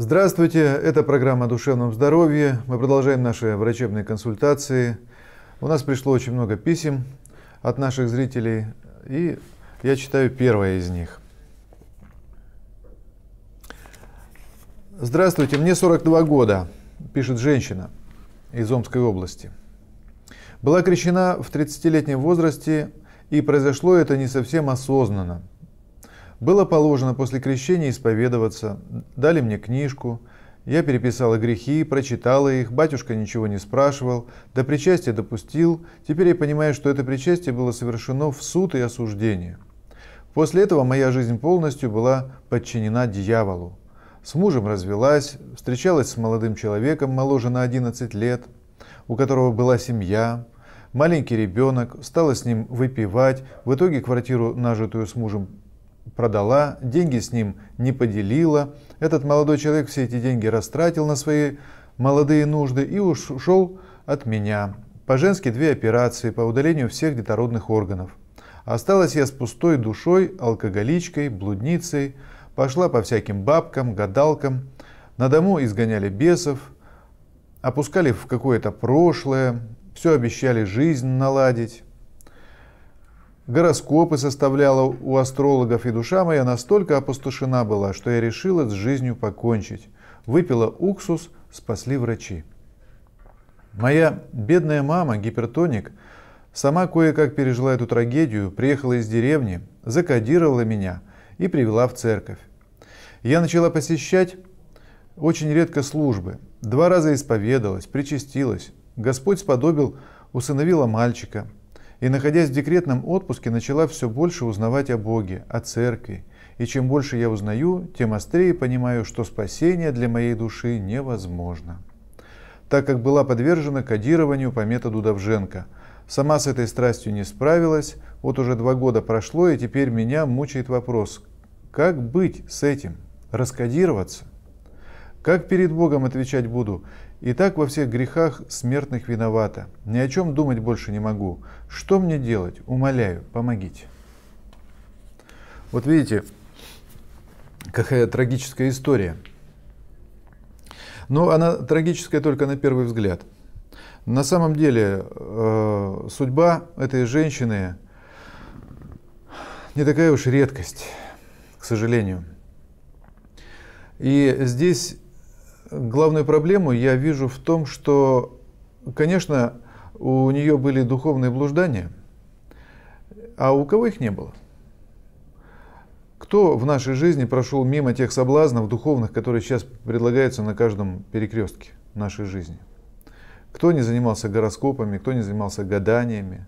Здравствуйте, это программа о душевном здоровье. Мы продолжаем наши врачебные консультации. У нас пришло очень много писем от наших зрителей, и я читаю первое из них. Здравствуйте, мне 42 года, пишет женщина из Омской области. Была крещена в 30-летнем возрасте, и произошло это не совсем осознанно – было положено после крещения исповедоваться, дали мне книжку, я переписала грехи, прочитала их, батюшка ничего не спрашивал, до причастия допустил, теперь я понимаю, что это причастие было совершено в суд и осуждение. После этого моя жизнь полностью была подчинена дьяволу. С мужем развелась, встречалась с молодым человеком, моложе на 11 лет, у которого была семья, маленький ребенок, стала с ним выпивать, в итоге квартиру, нажитую с мужем, продала, деньги с ним не поделила. Этот молодой человек все эти деньги растратил на свои молодые нужды и ушел от меня. По-женски две операции по удалению всех детородных органов. Осталась я с пустой душой, алкоголичкой, блудницей, пошла по всяким бабкам, гадалкам. На дому изгоняли бесов, опускали в какое-то прошлое, все обещали жизнь наладить. Гороскопы составляла у астрологов, и душа моя настолько опустошена была, что я решила с жизнью покончить. Выпила уксус, спасли врачи. Моя бедная мама, гипертоник, сама кое-как пережила эту трагедию, приехала из деревни, закодировала меня и привела в церковь. Я начала посещать очень редко службы. Два раза исповедалась, причастилась. Господь сподобил, усыновила мальчика – и находясь в декретном отпуске, начала все больше узнавать о Боге, о церкви. И чем больше я узнаю, тем острее понимаю, что спасение для моей души невозможно. Так как была подвержена кодированию по методу Давженко. Сама с этой страстью не справилась, вот уже два года прошло, и теперь меня мучает вопрос, как быть с этим? Раскодироваться? Как перед Богом отвечать буду? И так во всех грехах смертных виновата. Ни о чем думать больше не могу. Что мне делать? Умоляю, помогите. Вот видите, какая трагическая история. Но она трагическая только на первый взгляд. На самом деле э, судьба этой женщины не такая уж редкость, к сожалению. И здесь главную проблему я вижу в том, что, конечно, у нее были духовные блуждания, а у кого их не было? Кто в нашей жизни прошел мимо тех соблазнов духовных, которые сейчас предлагаются на каждом перекрестке нашей жизни? Кто не занимался гороскопами, кто не занимался гаданиями,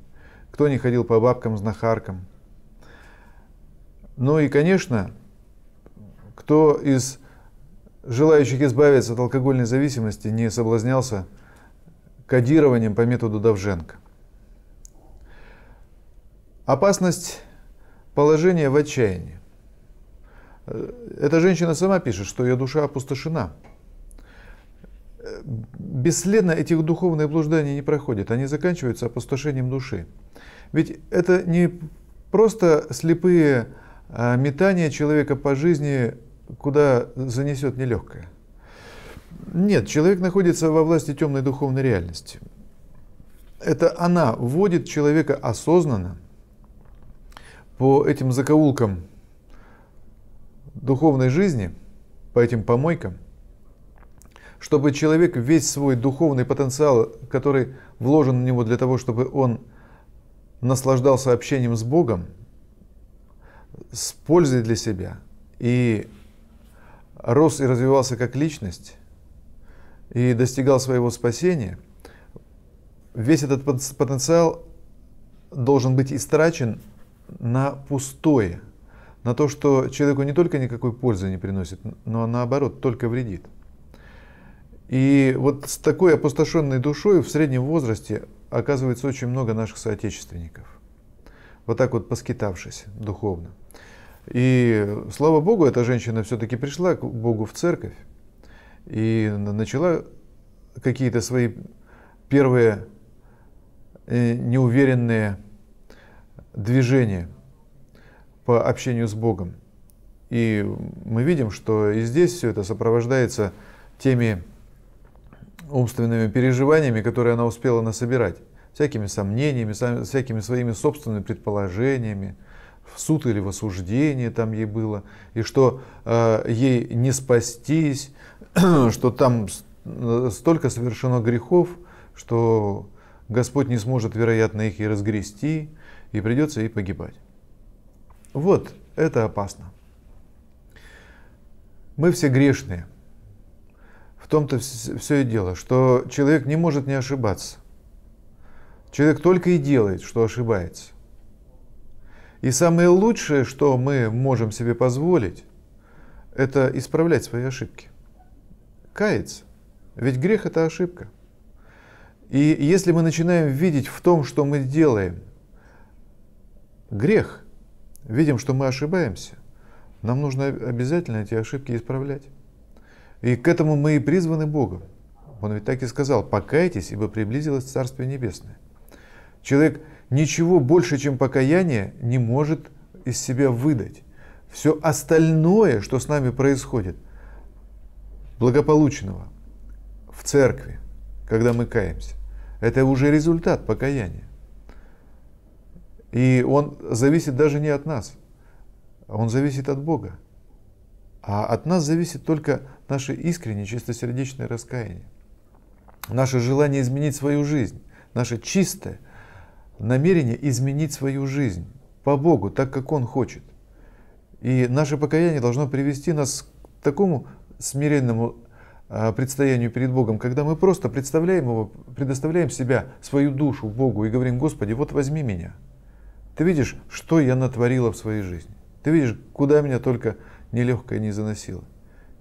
кто не ходил по бабкам, знахаркам? Ну и, конечно, кто из желающих избавиться от алкогольной зависимости не соблазнялся кодированием по методу Давженко. Опасность положения в отчаянии. Э, эта женщина сама пишет, что ее душа опустошена. Э, бесследно этих духовных блужданий не проходит, они заканчиваются опустошением души. Ведь это не просто слепые э, метания человека по жизни куда занесет нелегкое. Нет, человек находится во власти темной духовной реальности. Это она вводит человека осознанно по этим закоулкам духовной жизни, по этим помойкам, чтобы человек весь свой духовный потенциал, который вложен в него для того, чтобы он наслаждался общением с Богом, с пользой для себя и рос и развивался как личность и достигал своего спасения, весь этот потенциал должен быть истрачен на пустое, на то, что человеку не только никакой пользы не приносит, но наоборот, только вредит. И вот с такой опустошенной душой в среднем возрасте оказывается очень много наших соотечественников. Вот так вот поскитавшись духовно. И слава Богу, эта женщина все-таки пришла к Богу в церковь и начала какие-то свои первые э, неуверенные движения по общению с Богом. И мы видим, что и здесь все это сопровождается теми умственными переживаниями, которые она успела насобирать, всякими сомнениями, всякими своими собственными предположениями, в суд или в осуждение там ей было, и что э, ей не спастись, что там э, столько совершено грехов, что Господь не сможет, вероятно, их и разгрести, и придется ей погибать. Вот, это опасно. Мы все грешные. В том-то все и дело, что человек не может не ошибаться. Человек только и делает, что ошибается. И самое лучшее, что мы можем себе позволить, это исправлять свои ошибки. Каяться. Ведь грех это ошибка. И если мы начинаем видеть в том, что мы делаем, грех, видим, что мы ошибаемся, нам нужно обязательно эти ошибки исправлять. И к этому мы и призваны Богом. Он ведь так и сказал, покайтесь, ибо приблизилось Царствие Небесное. Человек ничего больше, чем покаяние, не может из себя выдать. Все остальное, что с нами происходит, благополучного в церкви, когда мы каемся, это уже результат покаяния. И он зависит даже не от нас, он зависит от Бога. А от нас зависит только наше искреннее, чистосердечное раскаяние, наше желание изменить свою жизнь, наше чистое – намерение изменить свою жизнь по Богу, так как Он хочет. И наше покаяние должно привести нас к такому смиренному а, предстоянию перед Богом, когда мы просто представляем Его, предоставляем себя, свою душу Богу и говорим, Господи, вот возьми меня. Ты видишь, что я натворила в своей жизни. Ты видишь, куда меня только нелегкое не заносило.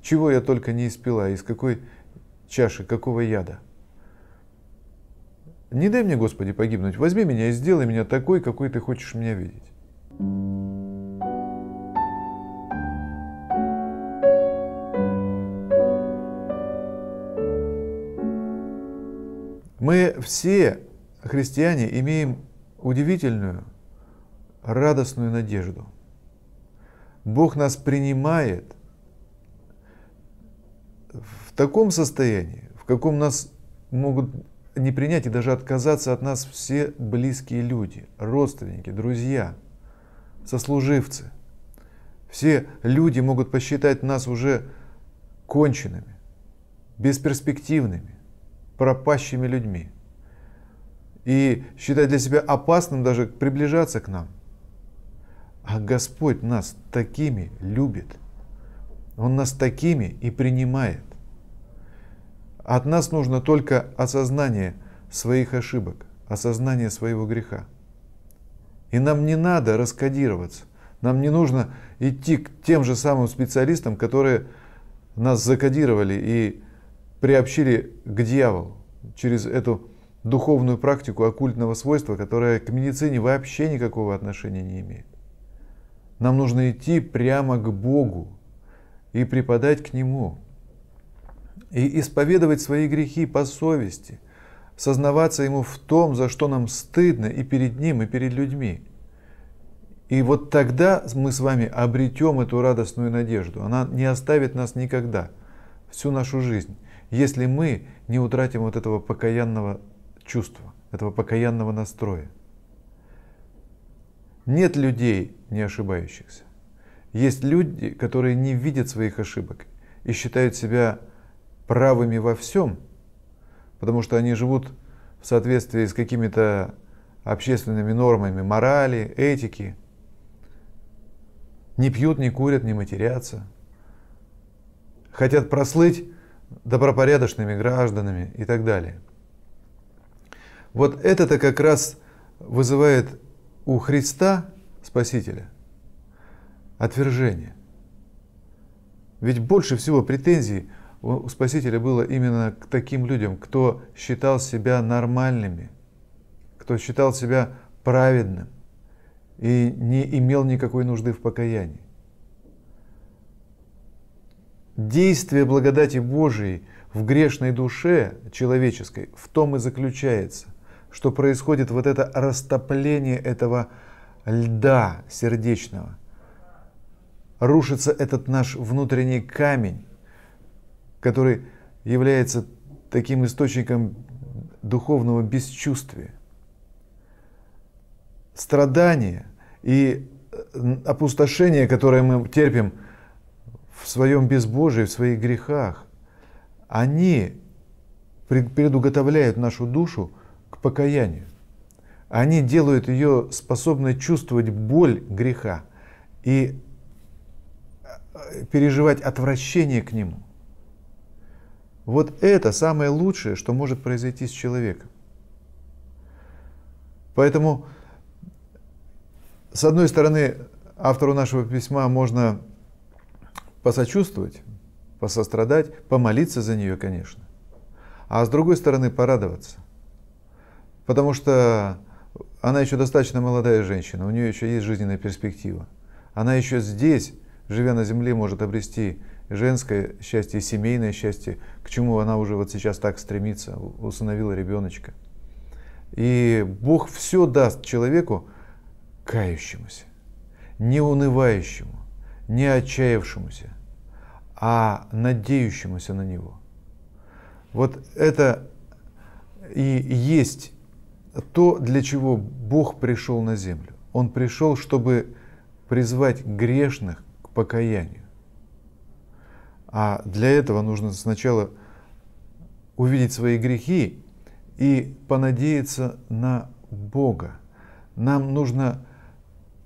Чего я только не испила, из какой чаши, какого яда – не дай мне, Господи, погибнуть. Возьми меня и сделай меня такой, какой ты хочешь меня видеть. Мы все, христиане, имеем удивительную, радостную надежду. Бог нас принимает в таком состоянии, в каком нас могут не принять и даже отказаться от нас все близкие люди, родственники, друзья, сослуживцы. Все люди могут посчитать нас уже конченными, бесперспективными, пропащими людьми и считать для себя опасным даже приближаться к нам. А Господь нас такими любит. Он нас такими и принимает. От нас нужно только осознание своих ошибок, осознание своего греха. И нам не надо раскодироваться. Нам не нужно идти к тем же самым специалистам, которые нас закодировали и приобщили к дьяволу через эту духовную практику оккультного свойства, которая к медицине вообще никакого отношения не имеет. Нам нужно идти прямо к Богу и преподать к Нему и исповедовать свои грехи по совести, сознаваться Ему в том, за что нам стыдно и перед Ним, и перед людьми. И вот тогда мы с вами обретем эту радостную надежду. Она не оставит нас никогда, всю нашу жизнь, если мы не утратим вот этого покаянного чувства, этого покаянного настроя. Нет людей, не ошибающихся. Есть люди, которые не видят своих ошибок и считают себя правыми во всем, потому что они живут в соответствии с какими-то общественными нормами морали, этики, не пьют, не курят, не матерятся, хотят прослыть добропорядочными гражданами и так далее. Вот это-то как раз вызывает у Христа, Спасителя, отвержение. Ведь больше всего претензий у Спасителя было именно к таким людям, кто считал себя нормальными, кто считал себя праведным и не имел никакой нужды в покаянии. Действие благодати Божией в грешной душе человеческой в том и заключается, что происходит вот это растопление этого льда сердечного. Рушится этот наш внутренний камень, который является таким источником духовного бесчувствия. Страдания и э, опустошение, которое мы терпим в своем безбожии, в своих грехах, они предуготовляют нашу душу к покаянию. Они делают ее способной чувствовать боль греха и э, переживать отвращение к нему – вот это самое лучшее, что может произойти с человеком. Поэтому, с одной стороны, автору нашего письма можно посочувствовать, посострадать, помолиться за нее, конечно. А с другой стороны, порадоваться. Потому что она еще достаточно молодая женщина, у нее еще есть жизненная перспектива. Она еще здесь, живя на земле, может обрести женское счастье, семейное счастье, к чему она уже вот сейчас так стремится, усыновила ребеночка. И Бог все даст человеку кающемуся, не унывающему, не отчаявшемуся, а надеющемуся на Него. Вот это и есть то, для чего Бог пришел на землю. Он пришел, чтобы призвать грешных к покаянию. А для этого нужно сначала увидеть свои грехи и понадеяться на Бога. Нам нужно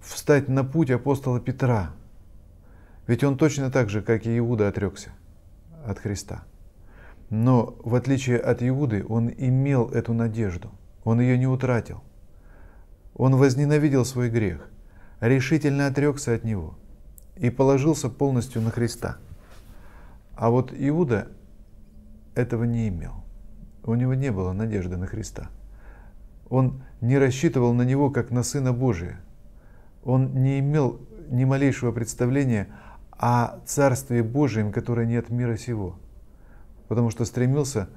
встать на путь апостола Петра. Ведь он точно так же, как и Иуда, отрекся от Христа. Но в отличие от Иуды, он имел эту надежду. Он ее не утратил. Он возненавидел свой грех, решительно отрекся от него и положился полностью на Христа. А вот Иуда этого не имел. У него не было надежды на Христа. Он не рассчитывал на него как на Сына Божия. Он не имел ни малейшего представления о Царстве Божьем, которое не от мира сего, потому что стремился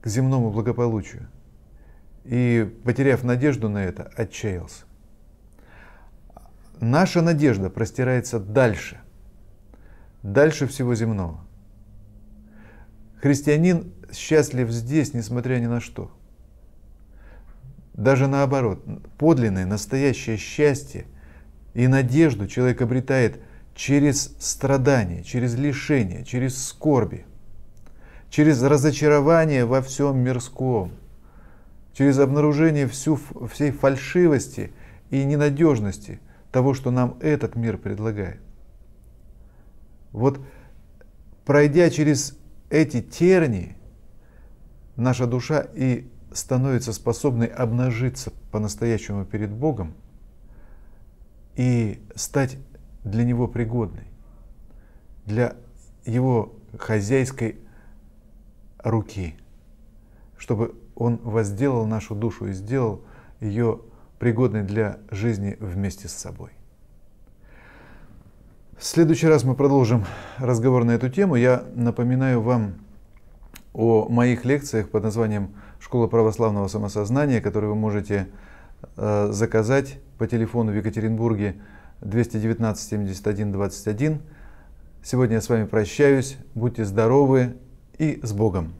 к земному благополучию и, потеряв надежду на это, отчаялся. Наша надежда простирается дальше – дальше всего земного. Христианин счастлив здесь, несмотря ни на что. Даже наоборот, подлинное, настоящее счастье и надежду человек обретает через страдания, через лишения, через скорби, через разочарование во всем мирском, через обнаружение всю, всей фальшивости и ненадежности того, что нам этот мир предлагает. Вот пройдя через эти тернии, наша душа и становится способной обнажиться по-настоящему перед Богом и стать для Него пригодной, для Его хозяйской руки, чтобы Он возделал нашу душу и сделал ее пригодной для жизни вместе с собой. В следующий раз мы продолжим разговор на эту тему. Я напоминаю вам о моих лекциях под названием «Школа православного самосознания», которые вы можете э, заказать по телефону в Екатеринбурге 219 71 21. Сегодня я с вами прощаюсь. Будьте здоровы и с Богом!